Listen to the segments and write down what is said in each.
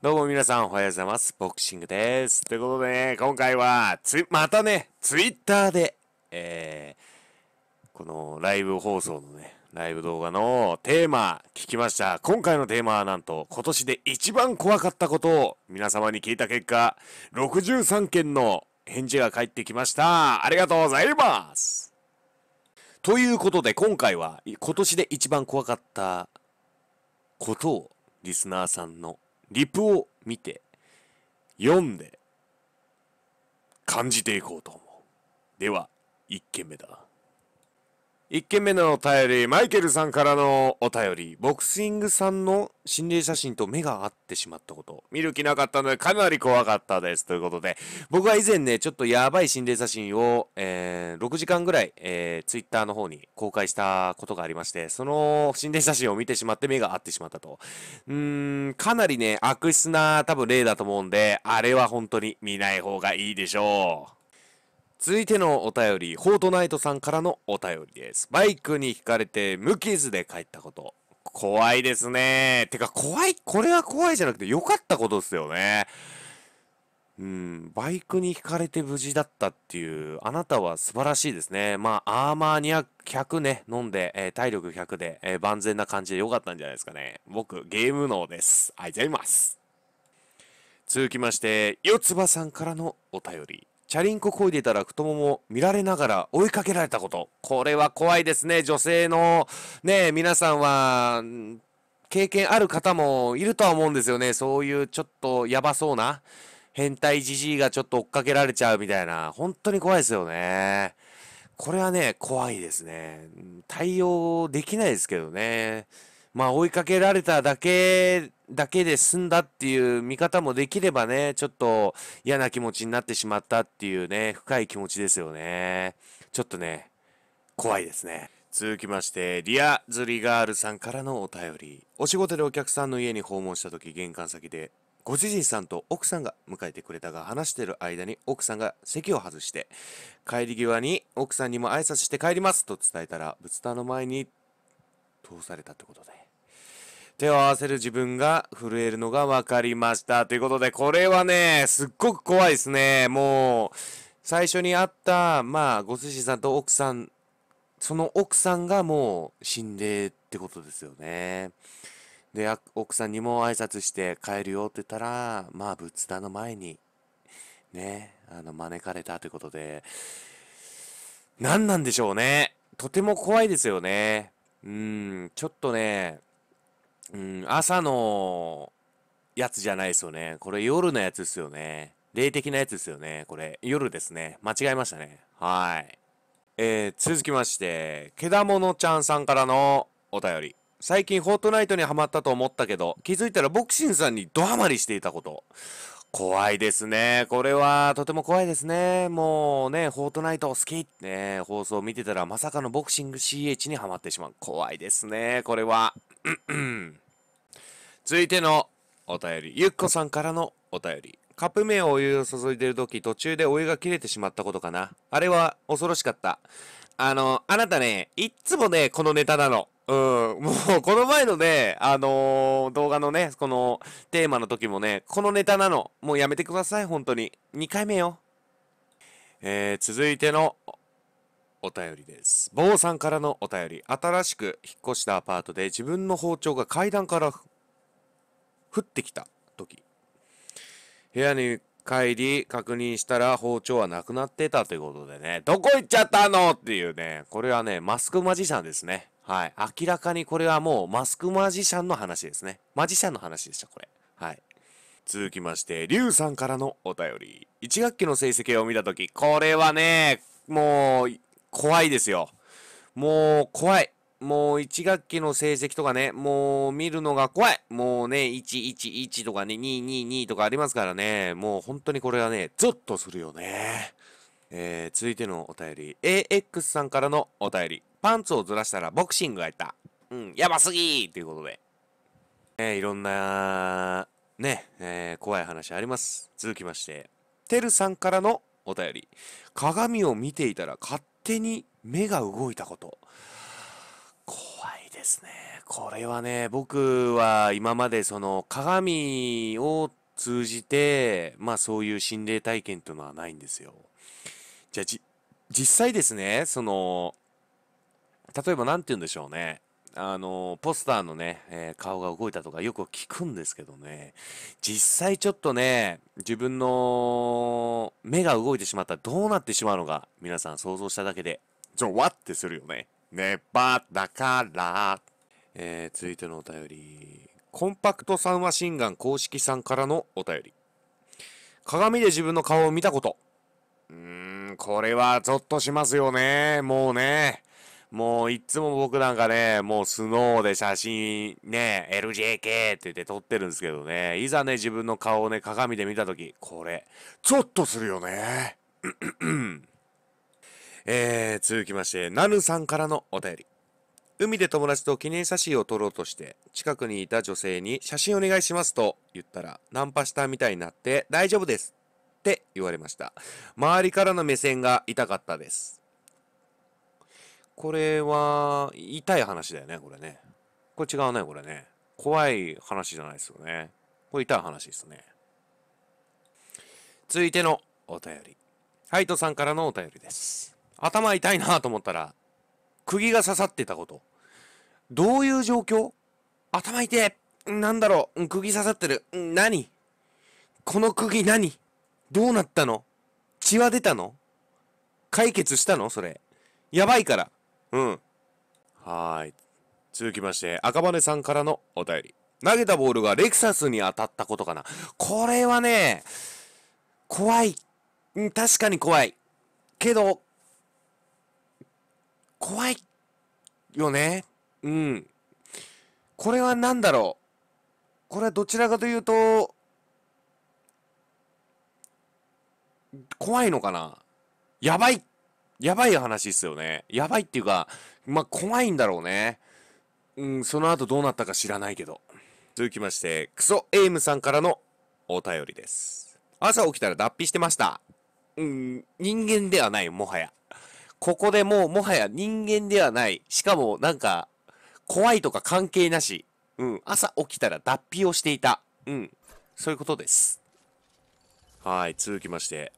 どうも皆さんおはようございます。ボクシングです。ということでね、今回はまたね、ツイッターで、えー、このライブ放送のね、ライブ動画のテーマ聞きました。今回のテーマはなんと、今年で一番怖かったことを皆様に聞いた結果、63件の返事が返ってきました。ありがとうございますということで、今回は今年で一番怖かったことをリスナーさんのリプを見て、読んで、感じていこうと思う。では、1件目だ。1件目のお便り、マイケルさんからのお便り、ボクシングさんの心霊写真と目が合ってしまったこと、見る気なかったのでかなり怖かったです。ということで、僕は以前ね、ちょっとやばい心霊写真を、えー、6時間ぐらい、えー、ツイッターの方に公開したことがありまして、その心霊写真を見てしまって目が合ってしまったと。うーん、かなりね、悪質な多分例だと思うんで、あれは本当に見ない方がいいでしょう。続いてのお便り、フォートナイトさんからのお便りです。バイクに引かれて無傷で帰ったこと。怖いですね。てか怖い、これは怖いじゃなくて良かったことですよね。うん、バイクに引かれて無事だったっていう、あなたは素晴らしいですね。まあ、アーマー100ね、飲んで、えー、体力100で、えー、万全な感じで良かったんじゃないですかね。僕、ゲーム脳です。ありがとうございます。続きまして、四つ葉さんからのお便り。チャリンコ漕いでたら太もも見られながら追いかけられたこと。これは怖いですね。女性のね、皆さんは、経験ある方もいるとは思うんですよね。そういうちょっとやばそうな変態じじいがちょっと追っかけられちゃうみたいな。本当に怖いですよね。これはね、怖いですね。対応できないですけどね。まあ追いかけられただけ、だけで済んだっていう見方もできればね、ちょっと嫌な気持ちになってしまったっていうね、深い気持ちですよね。ちょっとね、怖いですね。続きまして、リア・ズリガールさんからのお便り。お仕事でお客さんの家に訪問した時、玄関先で、ご主人さんと奥さんが迎えてくれたが話してる間に奥さんが席を外して帰り際に奥さんにも挨拶して帰りますと伝えたら仏壇の前に通されたってことで手を合わせる自分が震えるのが分かりました。ということで、これはね、すっごく怖いですね。もう、最初に会った、まあ、ご寿司さんと奥さん、その奥さんがもう死んでってことですよね。で、奥さんにも挨拶して帰るよって言ったら、まあ、仏壇の前に、ね、あの、招かれたということで、何なんでしょうね。とても怖いですよね。うん、ちょっとね、うん、朝のやつじゃないですよね。これ夜のやつですよね。霊的なやつですよね。これ夜ですね。間違えましたね。はい。えー、続きまして、けだものちゃんさんからのお便り。最近フォートナイトにハマったと思ったけど、気づいたらボクシンさんにドハマりしていたこと。怖いですね。これはとても怖いですね。もうね、フォートナイト好きってね、放送見てたらまさかのボクシング CH にはまってしまう。怖いですね、これは。続いてのお便り、ゆっこさんからのお便り。カップ麺をお湯を注いでる時、途中でお湯が切れてしまったことかな。あれは恐ろしかった。あの、あなたね、いっつもね、このネタなの。うん、もうこの前のね、あのー、動画のね、このテーマの時もね、このネタなの。もうやめてください、本当に。2回目よ。えー、続いてのお便りです。坊さんからのお便り。新しく引っ越したアパートで自分の包丁が階段から降ってきた時。部屋に帰り確認したら包丁はなくなってたということでね、どこ行っちゃったのっていうね、これはね、マスクマジシャンですね。はい。明らかにこれはもうマスクマジシャンの話ですね。マジシャンの話でした、これ。はい。続きまして、リュウさんからのお便り。1学期の成績を見たとき、これはね、もう、怖いですよ。もう、怖い。もう1学期の成績とかね、もう見るのが怖い。もうね、111とかね、222とかありますからね、もう本当にこれはね、ゾッとするよね。えー、続いてのお便り、AX さんからのお便り。パンツをずらしたらボクシングがいた。うん、やばすぎーていうことで。えー、いろんな、ね、えー、怖い話あります。続きまして、てるさんからのお便り。鏡を見ていたら勝手に目が動いたこと。怖いですね。これはね、僕は今までその鏡を通じて、まあそういう心霊体験というのはないんですよ。じゃあ、実際ですね、その、例えば何て言うんでしょうね。あの、ポスターのね、えー、顔が動いたとかよく聞くんですけどね、実際ちょっとね、自分の目が動いてしまったらどうなってしまうのか、皆さん想像しただけで、ゾワってするよね。ネバだから。えー、続いてのお便り、コンパクト3話心眼公式さんからのお便り。鏡で自分の顔を見たこと。うーん、これはゾッとしますよね。もうね。もういっつも僕なんかね、もうスノーで写真ね、LJK って言って撮ってるんですけどね、いざね、自分の顔をね、鏡で見たとき、これ、ちょっとするよね。えー、続きまして、ナヌさんからのお便り。海で友達と記念写真を撮ろうとして、近くにいた女性に写真お願いしますと言ったら、ナンパしたみたいになって大丈夫ですって言われました。周りからの目線が痛かったです。これは、痛い話だよね、これね。これ違うね、これね。怖い話じゃないですよね。これ痛い話ですね。続いてのお便り。ハイトさんからのお便りです。頭痛いなと思ったら、釘が刺さってたこと。どういう状況頭痛いなんだろう釘刺さってる何この釘何どうなったの血は出たの解決したのそれ。やばいから。うん。はい。続きまして、赤羽さんからのお便り。投げたボールがレクサスに当たったことかな。これはね、怖い。確かに怖い。けど、怖いよね。うん。これは何だろう。これはどちらかというと、怖いのかなやばいやばい話っすよね。やばいっていうか、まあ、怖いんだろうね。うん、その後どうなったか知らないけど。続きまして、クソエイムさんからのお便りです。朝起きたら脱皮してました。うん、人間ではない、もはや。ここでもう、もはや人間ではない。しかも、なんか、怖いとか関係なし。うん、朝起きたら脱皮をしていた。うん、そういうことです。はい、続きまして、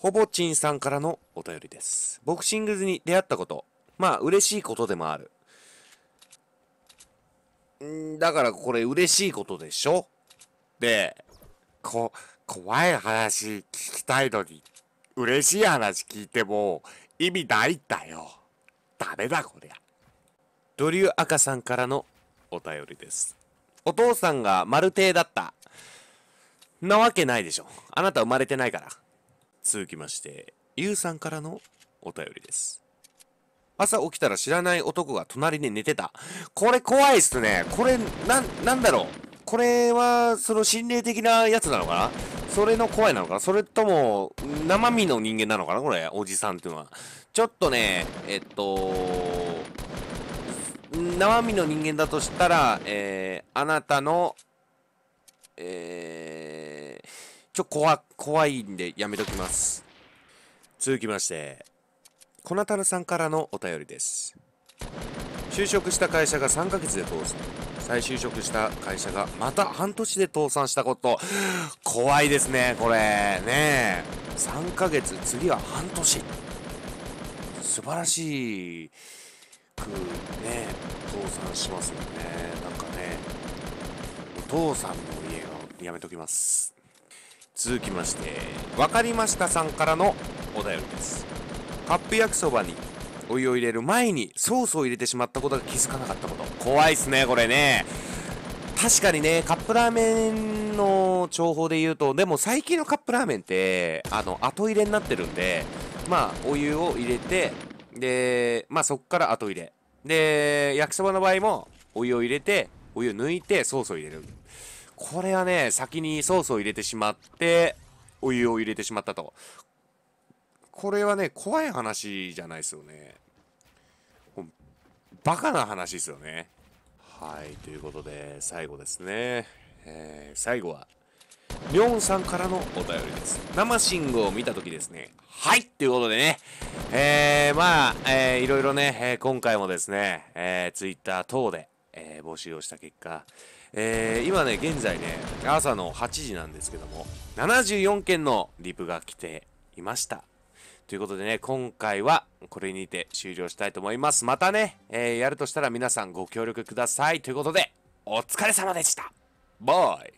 ほぼちんさんからのお便りです。ボクシングに出会ったこと。まあ、嬉しいことでもある。んだからこれ嬉しいことでしょで、こ、怖い話聞きたいのに、嬉しい話聞いても意味ないんだよ。ダメだこりゃ。ドリュー赤さんからのお便りです。お父さんが丸亭だった。なわけないでしょ。あなた生まれてないから。続きまして、ゆうさんからのお便りです。朝起きたら知らない男が隣に寝てた。これ怖いっすね。これ、な、なんだろう。これは、その心霊的なやつなのかなそれの怖いなのかなそれとも、生身の人間なのかなこれ、おじさんっていうのは。ちょっとね、えっと、生身の人間だとしたら、えー、あなたの、えーちょ、怖、怖いんでやめときます。続きまして、コナタルさんからのお便りです。就職した会社が3ヶ月で倒産。再就職した会社がまた半年で倒産したこと。怖いですね、これ。ねえ。3ヶ月、次は半年。素晴らしい、く、ね、倒産しますよね。なんかね、お父さんの家をやめときます。続きまして、わかりましたさんからのお便りです。カップ焼きそばにお湯を入れる前にソースを入れてしまったことが気づかなかったこと。怖いっすね、これね。確かにね、カップラーメンの情報で言うと、でも最近のカップラーメンって、あの、後入れになってるんで、まあ、お湯を入れて、で、まあそっから後入れ。で、焼きそばの場合も、お湯を入れて、お湯抜いてソースを入れる。これはね、先にソースを入れてしまって、お湯を入れてしまったと。これはね、怖い話じゃないですよね。バカな話ですよね。はい、ということで、最後ですね。えー、最後は、りょんさんからのお便りです。生信号を見たときですね。はいということでね、えー、まあ、えー、いろいろね、えー、今回もですね、えー、ツイッター等で、えー、募集をした結果、えー、今ね、現在ね、朝の8時なんですけども、74件のリプが来ていました。ということでね、今回はこれにて終了したいと思います。またね、えー、やるとしたら皆さんご協力ください。ということで、お疲れ様でした。バイ